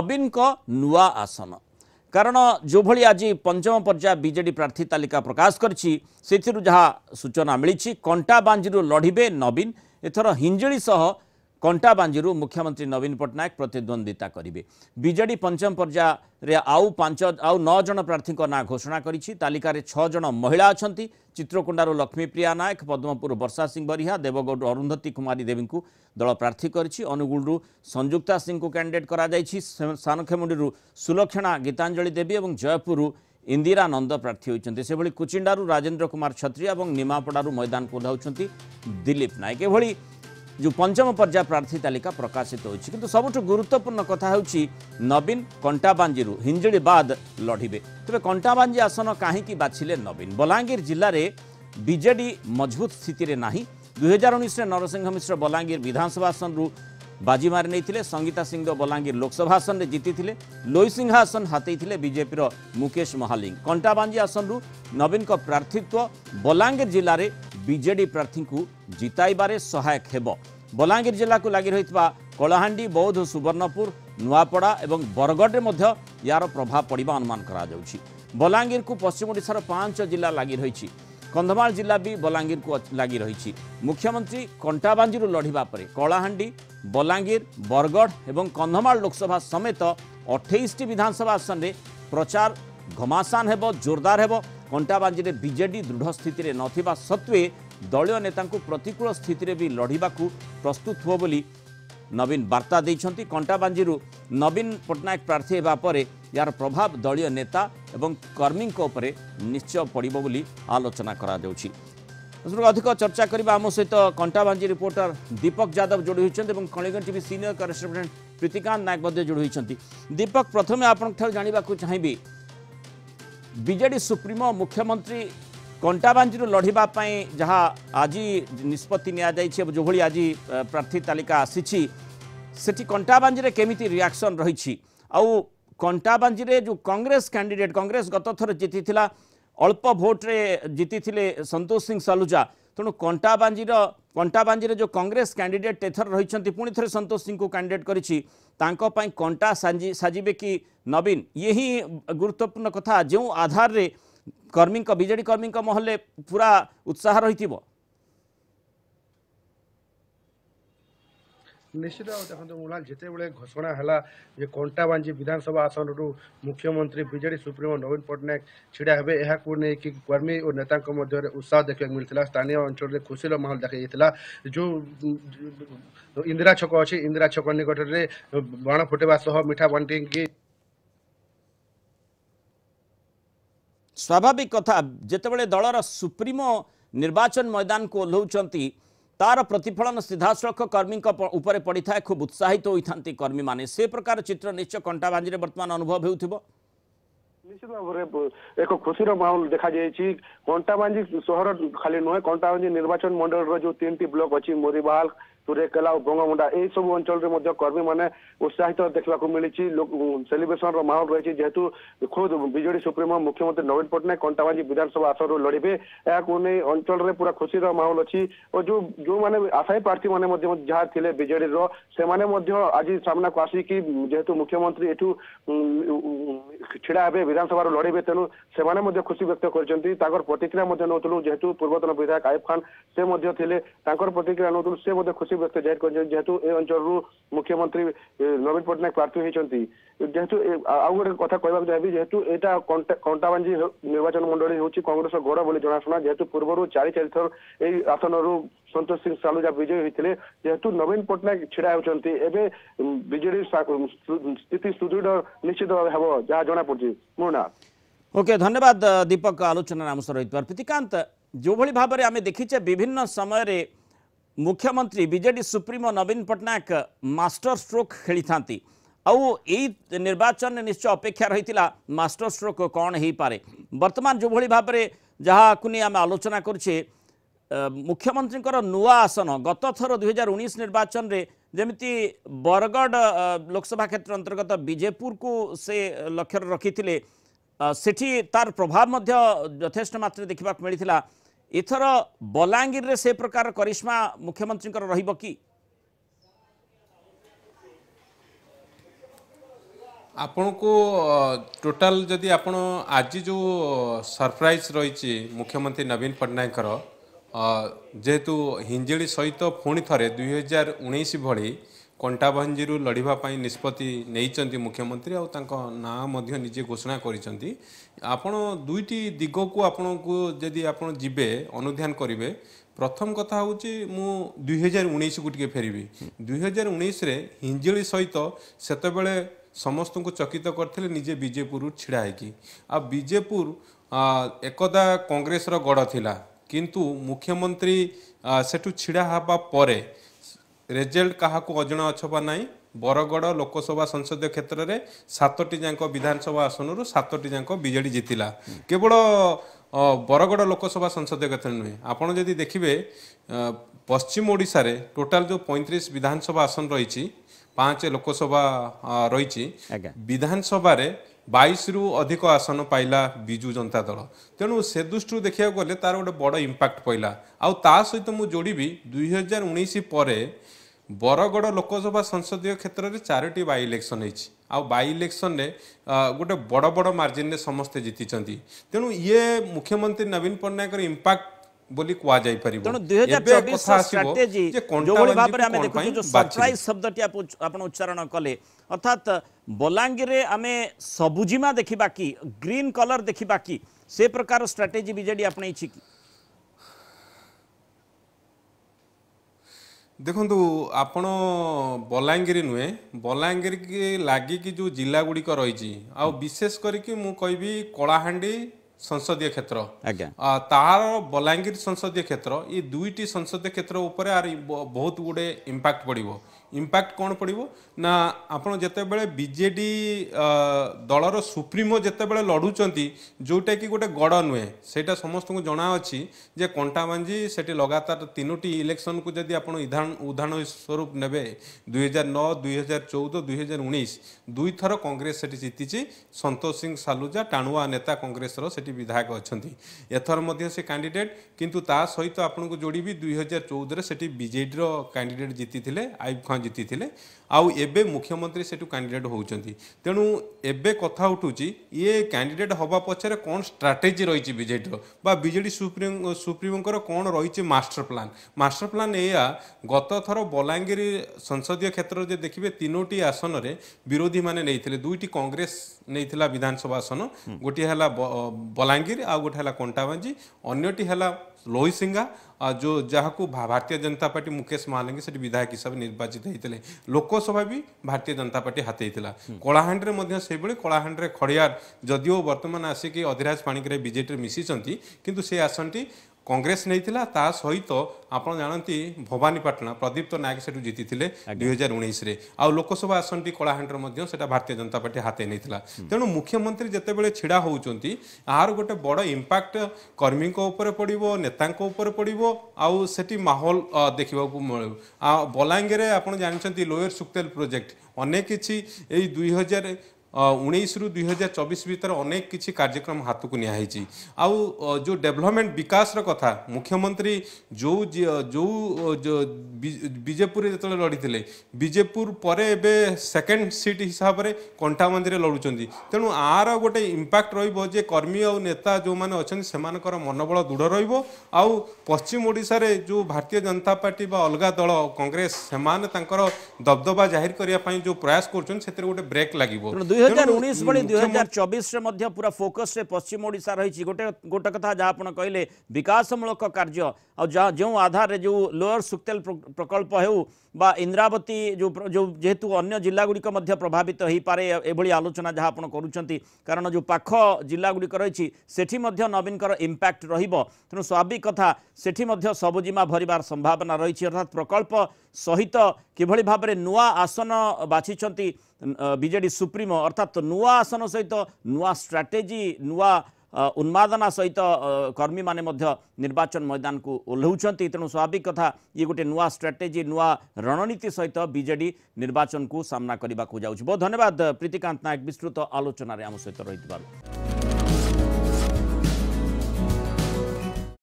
ନବୀନଙ୍କ ନୂଆ ଆସନ କାରଣ ଯେଉଁଭଳି ଆଜି ପଞ୍ଚମ ପର୍ଯ୍ୟାୟ ବିଜେଡ଼ି ପ୍ରାର୍ଥୀ ତାଲିକା ପ୍ରକାଶ କରିଛି ସେଥିରୁ ଯାହା ସୂଚନା ମିଳିଛି କଣ୍ଟାବାଞ୍ଜିରୁ ଲଢ଼ିବେ ନବୀନ ଏଥର ହିଞ୍ଜିଳି ସହ କଣ୍ଟାବାଞ୍ଜିରୁ ମୁଖ୍ୟମନ୍ତ୍ରୀ ନବୀନ ପଟ୍ଟନାୟକ ପ୍ରତିଦ୍ୱନ୍ଦିତା କରିବେ ବିଜେଡି ପଞ୍ଚମ ପର୍ଯ୍ୟାୟରେ ଆଉ ପାଞ୍ଚ ଆଉ ନଅ ଜଣ ପ୍ରାର୍ଥୀଙ୍କ ନାଁ ଘୋଷଣା କରିଛି ତାଲିକାରେ ଛଅ ଜଣ ମହିଳା ଅଛନ୍ତି ଚିତ୍ରକୋଣ୍ଡାରୁ ଲକ୍ଷ୍ମୀପ୍ରିୟା ନାୟକ ପଦ୍ମପୁରରୁ ବର୍ଷା ସିଂ ବରିହା ଦେବଗଡ଼ରୁ ଅରୁନ୍ଧତୀ କୁମାରୀ ଦେବୀଙ୍କୁ ଦଳ ପ୍ରାର୍ଥୀ କରିଛି ଅନୁଗୁଳରୁ ସଂଯୁକ୍ତା ସିଂଙ୍କୁ କ୍ୟାଣ୍ଡିଡେଟ୍ କରାଯାଇଛି ସାନଖେମୁଣ୍ଡିରୁ ସୁଲକ୍ଷଣା ଗୀତାଞ୍ଜଳି ଦେବୀ ଏବଂ ଜୟପୁରରୁ ଇନ୍ଦିରା ନନ୍ଦ ପ୍ରାର୍ଥୀ ହୋଇଛନ୍ତି ସେଭଳି କୁଚିଣ୍ଡାରୁ ରାଜେନ୍ଦ୍ର କୁମାର ଛତ୍ରୀ ଏବଂ ନିମାପଡ଼ାରୁ ମଇଦାନକୁ ଓହ୍ଲାଉଛନ୍ତି ଦିଲ୍ଲୀପ ନାୟକ ଏଭଳି যে পঞ্চম পর্যায় প্রার্থী তালিকা প্রকাশিত হয়েছে কিন্তু সবুঠু গুরুত্বপূর্ণ কথা হচ্ছে নবীন কণ্টাবাঞ্জি হিঞ্জিড়ি বাদ লড়বে তবে কণ্টাবাঞ্জি আসন কাহিকি বাছিলে নবীন বলাঙ্গীর জেলার বিজেডি মজবুত স্থিতিরে না দুইহাজার উনিশে নরসিংহ মিশ্র বলাঙ্গীর বিধানসভা আসনু বাজি মারি নিয়ে সঙ্গীতা সিংহ বলাঙ্গীর লোকসভা আসনে জিতিলে লোইসিংহা আসন হাতেইলে বিজেপির মুকেশ মহালিং কণ্টাবাঞ্জি আসনু নবীন প্রার্থীত্ব বলাঙ্গীর জেলার ବିଜେଡି ପ୍ରାର୍ଥୀଙ୍କୁ ଜିତାଇବାରେ ସହାୟକ ହେବ ବଲାଙ୍ଗୀର ଜିଲ୍ଲାକୁ ଲାଗି ରହିଥିବା କଳାହାଣ୍ଡି ବୌଦ୍ଧ ସୁବର୍ଣ୍ଣପୁର ନୂଆପଡ଼ା ଏବଂ ବରଗଡ଼ରେ ମଧ୍ୟ ଏହାର ପ୍ରଭାବ ପଡ଼ିବା ଅନୁମାନ କରାଯାଉଛି ବଲାଙ୍ଗୀରକୁ ପଶ୍ଚିମ ଓଡ଼ିଶାର ପାଞ୍ଚ ଜିଲ୍ଲା ଲାଗି ରହିଛି କନ୍ଧମାଳ ଜିଲ୍ଲା ବି ବଲାଙ୍ଗୀରକୁ ଲାଗି ରହିଛି ମୁଖ୍ୟମନ୍ତ୍ରୀ କଣ୍ଟାବାଞ୍ଜିରୁ ଲଢ଼ିବା ପରେ କଳାହାଣ୍ଡି ବଲାଙ୍ଗୀର ବରଗଡ଼ ଏବଂ କନ୍ଧମାଳ ଲୋକସଭା ସମେତ ଅଠେଇଶଟି ବିଧାନସଭା ଆସନରେ ପ୍ରଚାର ଘମାସାନ ହେବ ଜୋରଦାର ହେବ କଣ୍ଟାବାଞ୍ଜିରେ ବିଜେଡି ଦୃଢ଼ ସ୍ଥିତିରେ ନଥିବା ସତ୍ତ୍ୱେ ଦଳୀୟ ନେତାଙ୍କୁ ପ୍ରତିକୂଳ ସ୍ଥିତିରେ ବି ଲଢ଼ିବାକୁ ପ୍ରସ୍ତୁତ ହୁଅ ବୋଲି ନବୀନ ବାର୍ତ୍ତା ଦେଇଛନ୍ତି କଣ୍ଟାବାଞ୍ଜିରୁ ନବୀନ ପଟ୍ଟନାୟକ ପ୍ରାର୍ଥୀ ହେବା ପରେ ଏହାର ପ୍ରଭାବ ଦଳୀୟ ନେତା ଏବଂ କର୍ମୀଙ୍କ ଉପରେ ନିଶ୍ଚୟ ପଡ଼ିବ ବୋଲି ଆଲୋଚନା କରାଯାଉଛି ଅଧିକ ଚର୍ଚ୍ଚା କରିବା ଆମ ସହିତ କଣ୍ଟାବାଞ୍ଜି ରିପୋର୍ଟର ଦୀପକ ଯାଦବ ଯୋଡ଼ି ହୋଇଛନ୍ତି ଏବଂ କଳିଙ୍ଗନ TV senior correspondent Pritikanta Nayak ମଧ୍ୟ ଯୋଡ଼ି ହୋଇଛନ୍ତି ଦୀପକ ପ୍ରଥମେ ଆପଣଙ୍କଠାରୁ ଜାଣିବାକୁ ଚାହିଁବି ବିଜେଡି ସୁପ୍ରିମୋ ମୁଖ୍ୟମନ୍ତ୍ରୀ କଣ୍ଟାବାଞ୍ଜିରୁ ଲଢ଼ିବା ପାଇଁ ଯାହା ଆଜି ନିଷ୍ପତ୍ତି ନିଆଯାଇଛି ଏବଂ ଯେଉଁଭଳି ଆଜି ପ୍ରାର୍ଥୀ ତାଲିକା ଆସିଛି ସେଠି କଣ୍ଟାବାଞ୍ଜିରେ କେମିତି ରିଆକ୍ସନ୍ ରହିଛି ଆଉ କଣ୍ଟାବାଞ୍ଜିରେ ଯେଉଁ କଂଗ୍ରେସ କ୍ୟାଣ୍ଡିଡେଟ୍ କଂଗ୍ରେସ ଗତଥର ଜିତିଥିଲା ଅଳ୍ପ ଭୋଟ୍ରେ ଜିତିଥିଲେ ସନ୍ତୋଷ ସିଂ ସାଲୁଜା ତେଣୁ କଣ୍ଟାବାଞ୍ଜିର କଣ୍ଟାବାଞ୍ଜିରେ ଯେଉଁ କଂଗ୍ରେସ କ୍ୟାଣ୍ଡିଡେଟ୍ ଏଥର ରହିଛନ୍ତି ପୁଣି ଥରେ ସନ୍ତୋଷ ସିଂଙ୍କୁ କ୍ୟାଣ୍ଡିଡେଟ୍ କରିଛି ତାଙ୍କ ପାଇଁ କଣ୍ଟା ସାଜିବେ କି ନବୀନ ଇଏ ହିଁ ଗୁରୁତ୍ୱପୂର୍ଣ୍ଣ କଥା ଯେଉଁ ଆଧାରରେ କର୍ମୀଙ୍କ ବିଜେଡ଼ି କର୍ମୀଙ୍କ ମହଲରେ ପୁରା ଉତ୍ସାହ ରହିଥିବ निश्चित देखते मुलाल जिते बड़े घोषणा है जे कंटाबांजी विधानसभा आसन रु मुख्यमंत्री बीजेडी सुप्रीमो नवीन पट्टनायक ढड़ा हे यह कर्मी और नेता उत्साह देखा मिलता स्थानीय अंचल खुशी महोल देखा जो इंदिरा छक अच्छे इंदिरा छक निकट में बाण फुटवा सह मीठा बंटी स्वाभाविक कथा जिते बड़े दलर सुप्रीमो निर्वाचन मैदान को ओह्लाउंट তার প্রতিফলন সিধাসলখ কর্মী উপরে পড়ি থাকে খুব উৎসাহিত হইথান্তি কর্মী মানে সে প্রকার চিত্র নিশ্চয় কণ্টাভাঞ্জিরে বর্তমান অনুভব হেউথিব ନିଶ୍ଚିତ ଭାବରେ ଏକ ଖୁସିର ମାହୋଲ ଦେଖାଯାଇଛି କଣ୍ଟାବାଞ୍ଜି ସହର ଖାଲି ନୁହେଁ କଣ୍ଟାବାଞ୍ଜି ନିର୍ବାଚନ ମଣ୍ଡଳର ଯୋଉ ତିନିଟି ବ୍ଲକ ଅଛି ମୋରିବାଲ ସୁରେକେଲା ଆଉ ବଙ୍ଗମୁଣ୍ଡା ଏହି ସବୁ ଅଞ୍ଚଳରେ ମଧ୍ୟ କର୍ମୀମାନେ ଉତ୍ସାହିତ ଦେଖିବାକୁ ମିଳିଛି ସେଲିବ୍ରେସନର ମାହୋଲ ରହିଛି ଯେହେତୁ ଖୁଦ୍ ବିଜେଡି ସୁପ୍ରିମୋ ମୁଖ୍ୟମନ୍ତ୍ରୀ ନବୀନ ପଟ୍ଟନାୟକ କଣ୍ଟାବାଞ୍ଜି ବିଧାନସଭା ଆସନରୁ ଲଢିବେ ଏହାକୁ ନେଇ ଅଞ୍ଚଳରେ ପୁରା ଖୁସିର ମାହୋଲ ଅଛି ଓ ଯୋଉ ଯୋଉମାନେ ଆଶାୟୀ ପ୍ରାର୍ଥୀମାନେ ମଧ୍ୟ ଯାହା ଥିଲେ ବିଜେଡିର ସେମାନେ ମଧ୍ୟ ଆଜି ସାମ୍ନାକୁ ଆସିକି ଯେହେତୁ ମୁଖ୍ୟମନ୍ତ୍ରୀ ଏଠୁ ଛିଡା ହେବେ ବିଧାନସଭାରୁ ଲଢିବେ ତେଣୁ ସେମାନେ ମଧ୍ୟ ଖୁସି ବ୍ୟକ୍ତ କରିଛନ୍ତି ତାଙ୍କର ପ୍ରତିକ୍ରିୟା ମଧ୍ୟ ନେଉଥିଲୁ ଯେହେତୁ ପୂର୍ବତନ ବିଧାୟକ ଆଇଫ ଖାନ ସେ ମଧ୍ୟ ଥିଲେ ତାଙ୍କର ପ୍ରତିକ୍ରିୟା ନେଉଥିଲୁ ସେ ମଧ୍ୟ ଖୁସି ପାର୍ଟି ବ୍ୟକ୍ତ ଜାହିର କରିଛନ୍ତି ଯେହେତୁ ଏ ଅଞ୍ଚଳରୁ ମୁଖ୍ୟମନ୍ତ୍ରୀ ନବୀନ ପଟ୍ଟନାୟକ ପ୍ରାର୍ଥୀ ହୋଇଛନ୍ତି ଯେହେତୁ ଆଉ ଗୋଟେ କଥା କହିବାକୁ ଚାହିଁବି ଯେହେତୁ ଏଇଟା କଣ୍ଟାବାଞ୍ଜି ନିର୍ବାଚନ ମଣ୍ଡଳୀ ହେଉଛି କଂଗ୍ରେସର ଗଡ଼ ବୋଲି ଜଣାଶୁଣା ଯେହେତୁ ପୂର୍ବରୁ ଚାରି ଚାରି ଥର ଏଇ ଆସନରୁ ସନ୍ତୋଷ ସିଂ ସାଲୁଜା ବିଜୟୀ ହୋଇଥିଲେ ଯେହେତୁ ନବୀନ ପଟ୍ଟନାୟକ ଛିଡ଼ା ହେଉଛନ୍ତି ଏବେ ବିଜେଡି ସ୍ଥିତି ସୁଦୃଢ଼ ନିଶ୍ଚିତ ଭାବେ ହେବ ଯାହା ଜଣାପଡ଼ୁଛି ମୋ ନା ଓକେ ଧନ୍ୟବାଦ ଦୀପକ ଆଲୋଚନାରେ ଆମ ସହ ରହିଥିବାରୁ ପ୍ରୀତିକାନ୍ତ ଯେଉଁଭଳି ଭାବରେ ଆମେ ଦେଖିଛେ ବିଭିନ୍ନ ସମୟରେ ମୁଖ୍ୟମନ୍ତ୍ରୀ ବିଜେଡ଼ି ସୁପ୍ରିମୋ ନବୀନ ପଟ୍ଟନାୟକ ମାଷ୍ଟର ଷ୍ଟ୍ରୋକ୍ ଖେଳିଥାନ୍ତି ଆଉ ଏଇ ନିର୍ବାଚନରେ ନିଶ୍ଚୟ ଅପେକ୍ଷା ରହିଥିଲା ମାଷ୍ଟର ଷ୍ଟ୍ରୋକ୍ କ'ଣ ହେଇପାରେ ବର୍ତ୍ତମାନ ଯେଉଁଭଳି ଭାବରେ ଯାହାକୁ ନେଇ ଆମେ ଆଲୋଚନା କରୁଛେ ମୁଖ୍ୟମନ୍ତ୍ରୀଙ୍କର ନୂଆ ଆସନ ଗତଥର ଦୁଇ ହଜାର ଉଣେଇଶ ନିର୍ବାଚନରେ ଯେମିତି ବରଗଡ଼ ଲୋକସଭା କ୍ଷେତ୍ର ଅନ୍ତର୍ଗତ ବିଜେପୁରକୁ ସେ ଲକ୍ଷ୍ୟରେ ରଖିଥିଲେ ସେଠି ତାର ପ୍ରଭାବ ମଧ୍ୟ ଯଥେଷ୍ଟ ମାତ୍ରାରେ ଦେଖିବାକୁ ମିଳିଥିଲା ଏଥର ବଲାଙ୍ଗୀରରେ ସେ ପ୍ରକାର କରିଶ୍ମା ମୁଖ୍ୟମନ୍ତ୍ରୀଙ୍କର ରହିବ କି ଆପଣଙ୍କୁ ଟୋଟାଲ ଯଦି ଆପଣ ଆଜି ଯେଉଁ ସରପ୍ରାଇଜ୍ ରହିଛି ମୁଖ୍ୟମନ୍ତ୍ରୀ ନବୀନ ପଟ୍ଟନାୟକଙ୍କର ଯେହେତୁ ହିଞ୍ଜିଳି ସହିତ ପୁଣି ଥରେ ଦୁଇହଜାର ଉଣେଇଶ ଭଳି କଣ୍ଟାଭାଞ୍ଜିରୁ ଲଢ଼ିବା ପାଇଁ ନିଷ୍ପତ୍ତି ନେଇଛନ୍ତି ମୁଖ୍ୟମନ୍ତ୍ରୀ ଆଉ ତାଙ୍କ ନାଁ ମଧ୍ୟ ନିଜେ ଘୋଷଣା କରିଛନ୍ତି ଆପଣ ଦୁଇଟି ଦିଗକୁ ଆପଣଙ୍କୁ ଯଦି ଆପଣ ଯିବେ ଅନୁଧ୍ୟାନ କରିବେ ପ୍ରଥମ କଥା ହେଉଛି ମୁଁ ଦୁଇ ହଜାର ଉଣେଇଶକୁ ଟିକେ ଫେରିବି ଦୁଇ ହଜାର ଉଣେଇଶରେ ହିଞ୍ଜିଳି ସହିତ ସେତେବେଳେ ସମସ୍ତଙ୍କୁ ଚକିତ କରିଥିଲେ ନିଜେ ବିଜେପୁରରୁ ଛିଡ଼ା ହୋଇକି ଆଉ ବିଜେପୁର ଏକଦା କଂଗ୍ରେସର ଗଡ଼ ଥିଲା କିନ୍ତୁ ମୁଖ୍ୟମନ୍ତ୍ରୀ ସେଠୁ ଛିଡ଼ା ହେବା ପରେ ରେଜଲ୍ଟ କାହାକୁ ଅଜଣା ଅଛବା ନାହିଁ ବରଗଡ଼ ଲୋକସଭା ସଂସଦୀୟ କ୍ଷେତ୍ରରେ ସାତଟି ଯାକ ବିଧାନସଭା ଆସନରୁ ସାତଟି ଯାକ ବିଜେଡ଼ି ଜିତିଲା କେବଳ ବରଗଡ଼ ଲୋକସଭା ସଂସଦୀୟ କ୍ଷେତ୍ରରେ ନୁହେଁ ଆପଣ ଯଦି ଦେଖିବେ ପଶ୍ଚିମ ଓଡ଼ିଶାରେ ଟୋଟାଲ୍ ଯେଉଁ ପଇଁତିରିଶ ବିଧାନସଭା ଆସନ ରହିଛି ପାଞ୍ଚ ଲୋକସଭା ରହିଛି ବିଧାନସଭାରେ ବାଇଶରୁ ଅଧିକ ଆସନ ପାଇଲା ବିଜୁ ଜନତା ଦଳ ତେଣୁ ସେ ଦୃଷ୍ଟିରୁ ଦେଖିବାକୁ ଗଲେ ତାର ଗୋଟେ ବଡ଼ ଇମ୍ପାକ୍ଟ ପଡ଼ିଲା ଆଉ ତା ସହିତ ମୁଁ ଯୋଡ଼ିବି ଦୁଇହଜାର ଉଣେଇଶ ପରେ ବରଗଡ଼ ଲୋକସଭା ସଂସଦୀୟ କ୍ଷେତ୍ରରେ ଚାରୋଟି ବାଇ ଇଲେକ୍ସନ୍ ହେଇଛି ଆଉ ବାଇ ଇଲେକ୍ସନ୍ରେ ଗୋଟେ ବଡ଼ ବଡ଼ ମାର୍ଜିନ୍ରେ ସମସ୍ତେ ଜିତିଛନ୍ତି ତେଣୁ ଇଏ ମୁଖ୍ୟମନ୍ତ୍ରୀ ନବୀନ ପଟ୍ଟନାୟକର ଇମ୍ପାକ୍ଟ ବୋଲି କୁହାଯାଇପାରିବ ତେଣୁ ଦୁଇ ହଜାର ଚବିଶ ଷ୍ଟ୍ରାଟେଜି ଯେଉଁଭଳି ଭାବରେ ଆମେ ଦେଖୁଛୁ ଯେଉଁ ସରପ୍ରାଇଜ ଶବ୍ଦଟି ଆପଣ ଉଚ୍ଚାରଣ କଲେ ଅର୍ଥାତ୍ ବଲାଙ୍ଗୀରରେ ଆମେ ସବୁଜିମା ଦେଖିବା କି ଗ୍ରୀନ୍ କଲର୍ ଦେଖିବା କି ସେ ପ୍ରକାର ଷ୍ଟ୍ରାଟେଜି ବିଜେଡି ଆପଣେଇଛି କି ଦେଖନ୍ତୁ ଆପଣ ବଲାଙ୍ଗୀର ନୁହେଁ ବଲାଙ୍ଗୀର ଲାଗିକି ଯେଉଁ ଜିଲ୍ଲା ଗୁଡ଼ିକ ରହିଛି ଆଉ ବିଶେଷ କରିକି ମୁଁ କହିବି କଳାହାଣ୍ଡି ସଂସଦୀୟ କ୍ଷେତ୍ର ଆଜ୍ଞା ତାହାର ବଲାଙ୍ଗୀର ସଂସଦୀୟ କ୍ଷେତ୍ର ଏ ଦୁଇଟି ସଂସଦୀୟ କ୍ଷେତ୍ର ଉପରେ ଆର ବହୁତ ଗୁଡ଼େ ଇମ୍ପାକ୍ଟ ପଡ଼ିବ ইম্প্যাক্ট କ'ଣ ପଡ଼ିବ ନା ଆପଣ ଯେତେବେଳେ ବିଜେଡ଼ି ଦଳର ସୁପ୍ରିମୋ ଯେତେବେଳେ ଲଢ଼ୁଛନ୍ତି ଯେଉଁଟାକି ଗୋଟେ ଗଡ଼ ନୁହେଁ ସେଇଟା ସମସ୍ତଙ୍କୁ ଜଣାଅଛି ଯେ କଣ୍ଟାବାଞ୍ଜି ସେଠି ଲଗାତାର ତିନୋଟି ଇଲେକ୍ସନକୁ ଯଦି ଆପଣ ଉଦାହରଣ ସ୍ୱରୂପ ନେବେ ଦୁଇହଜାର ନଅ ଦୁଇହଜାର ଚଉଦ ଦୁଇହଜାର ଉଣେଇଶ ଦୁଇଥର କଂଗ୍ରେସ ସେଠି ଜିତିଛି ସନ୍ତୋଷ ସିଂ ସାଲୁଜା ଟାଣୁଆ ନେତା କଂଗ୍ରେସର ସେଠି ବିଧାୟକ ଅଛନ୍ତି ଏଥର ମଧ୍ୟ ସେ କ୍ୟାଣ୍ଡିଡେଟ୍ କିନ୍ତୁ ତା ସହିତ ଆପଣଙ୍କୁ ଯୋଡ଼ିବି ଦୁଇହଜାର ଚଉଦରେ ସେଠି ବିଜେଡ଼ିର କ୍ୟାଣ୍ଡିଡେଟ୍ ଜିତିଥିଲେ ଆୟୁବ ଖାଁ ଜିତିଥିଲେ ଆଉ ଏବେ ମୁଖ୍ୟମନ୍ତ୍ରୀ ସେଠୁ କ୍ୟାଣ୍ଡିଡେଟ୍ ହେଉଛନ୍ତି ତେଣୁ ଏବେ କଥା ଉଠୁଛି ଇଏ କ୍ୟାଣ୍ଡିଡେଟ୍ ହେବା ପଛରେ କ'ଣ ଷ୍ଟ୍ରାଟେଜି ରହିଛି ବିଜେଡ଼ିର ବା ବିଜେଡ଼ି ସୁପ୍ରିମ ସୁପ୍ରିମୋଙ୍କର କ'ଣ ରହିଛି ମାଷ୍ଟର ପ୍ଲାନ୍ ମାଷ୍ଟର ପ୍ଲାନ୍ ଏଇଆ ଗତଥର ବଲାଙ୍ଗୀର ସଂସଦୀୟ କ୍ଷେତ୍ରରେ ଯଦି ଦେଖିବେ ତିନୋଟି ଆସନରେ ବିରୋଧୀମାନେ ନେଇଥିଲେ ଦୁଇଟି କଂଗ୍ରେସ ନେଇଥିଲା ବିଧାନସଭା ଆସନ ଗୋଟିଏ ହେଲା ବଲାଙ୍ଗୀର ଆଉ ଗୋଟିଏ ହେଲା କଣ୍ଟାବାଞ୍ଜି ଅନ୍ୟଟି ହେଲା लोई सिंगा जो जहाँ को भारतीय जनता पार्टी मुकेश महालंगी से विधायक हिसाब से निर्वाचित होते हैं लोकसभा भी भारतीय जनता पार्टी हतेला हम्म। कलाहां कलाहां खड़िया जदिव बर्तमान आसिक अधिराज पाणिग्राही बजे मिशिंट कि आसनटी কংগ্রেস নেইছিল তা সহিত আপনার জাঁতি ভবানীপাটনা প্রদীপ্ত নায়ক সেটু জিতিলে দুই হাজার উনিশে আকসভা আসনটি কলাহাণ্ডর মধ্যে সেটা ভারতীয় জনতা পার্টি হাতে নেইছিল তেমন মুখ্যমন্ত্রী যেতবে ছিড়া হচ্ছেন আর গোটে বড় ইম্পাক্ট কর্মী উপরে পড়ব নেতা উপরে পড়ব আটি মাহল দেখা বলাঙ্গীরে আপনার জাঁচান লোয়র সুক্তেল প্রোজেক্ট অনেক কিছু এই দুই হাজার ଉଣେଇଶରୁ ଦୁଇହଜାର ଚବିଶ ଭିତରେ ଅନେକ କିଛି କାର୍ଯ୍ୟକ୍ରମ ହାତକୁ ନିଆହେଇଛି ଆଉ ଯେଉଁ ଡେଭଲପମେଣ୍ଟ ବିକାଶର କଥା ମୁଖ୍ୟମନ୍ତ୍ରୀ ଯେଉଁ ଯେଉଁ ବିଜେପୁରରେ ଯେତେବେଳେ ଲଢ଼ିଥିଲେ ବିଜେପୁର ପରେ ଏବେ ସେକେଣ୍ଡ ସିଟ୍ ହିସାବରେ କଣ୍ଟା ମନ୍ଦିରରେ ଲଢ଼ୁଛନ୍ତି ତେଣୁ ଆର ଗୋଟେ ଇମ୍ପାକ୍ଟ ରହିବ ଯେ କର୍ମୀ ଆଉ ନେତା ଯେଉଁମାନେ ଅଛନ୍ତି ସେମାନଙ୍କର ମନୋବଳ ଦୃଢ଼ ରହିବ ଆଉ ପଶ୍ଚିମ ଓଡ଼ିଶାରେ ଯେଉଁ ଭାରତୀୟ ଜନତା ପାର୍ଟି ବା ଅଲଗା ଦଳ କଂଗ୍ରେସ ସେମାନେ ତାଙ୍କର ଦବଦବା ଜାହିର କରିବା ପାଇଁ ଯେଉଁ ପ୍ରୟାସ କରୁଛନ୍ତି ସେଥିରେ ଗୋଟେ ବ୍ରେକ୍ ଲାଗିବ ଦୁଇ দুইহাজার উনিশ ভি দুইহাজার চবিশে মধ্যে পুরা ফোকসে পশ্চিম ওড়শা রয়েছে গোটে গোটে কথা যা আপনার কহিলে বিকাশমূলক কার্য যে আধারে যে লোয়ার সুক্তেল প্রকল্প হেউ বা ইন্দ্রাবতী যেহেতু অন্য জেলাগুড়িক প্রভাবিত হয়েপরে এভাবে আলোচনা যা আপনার করছেন কারণ যে পাখ জেলাগুড়িক রয়েছে সেটি নবীনকর ইম্প্যাক্ট রহব তেমন স্বাভাবিক কথা সেটি সবুজিমা ভরিবার সম্ভাবনা রয়েছে অর্থাৎ প্রকল্প সহিত কিভাবে ভাবে নূয়া আসন বাছিছেন ବିଜେଡ଼ି ସୁପ୍ରିମୋ ଅର୍ଥାତ୍ ନୂଆ ଆସନ ସହିତ ନୂଆ ଷ୍ଟ୍ରାଟେଜି ନୂଆ ଉନ୍ମାଦନା ସହିତ କର୍ମୀମାନେ ମଧ୍ୟ ନିର୍ବାଚନ ମୈଦାନକୁ ଓହ୍ଲାଉଛନ୍ତି ତେଣୁ ସ୍ୱାଭାବିକ କଥା ଇଏ ଗୋଟେ ନୂଆ ଷ୍ଟ୍ରାଟେଜି ନୂଆ ରଣନୀତି ସହିତ ବିଜେଡ଼ି ନିର୍ବାଚନକୁ ସାମ୍ନା କରିବାକୁ ଯାଉଛି ବହୁତ ଧନ୍ୟବାଦ ପ୍ରୀତିକାନ୍ତ ନାୟକ ବିସ୍ତୃତ ଆଲୋଚନାରେ ଆମ ସହିତ ରହିଥିବାରୁ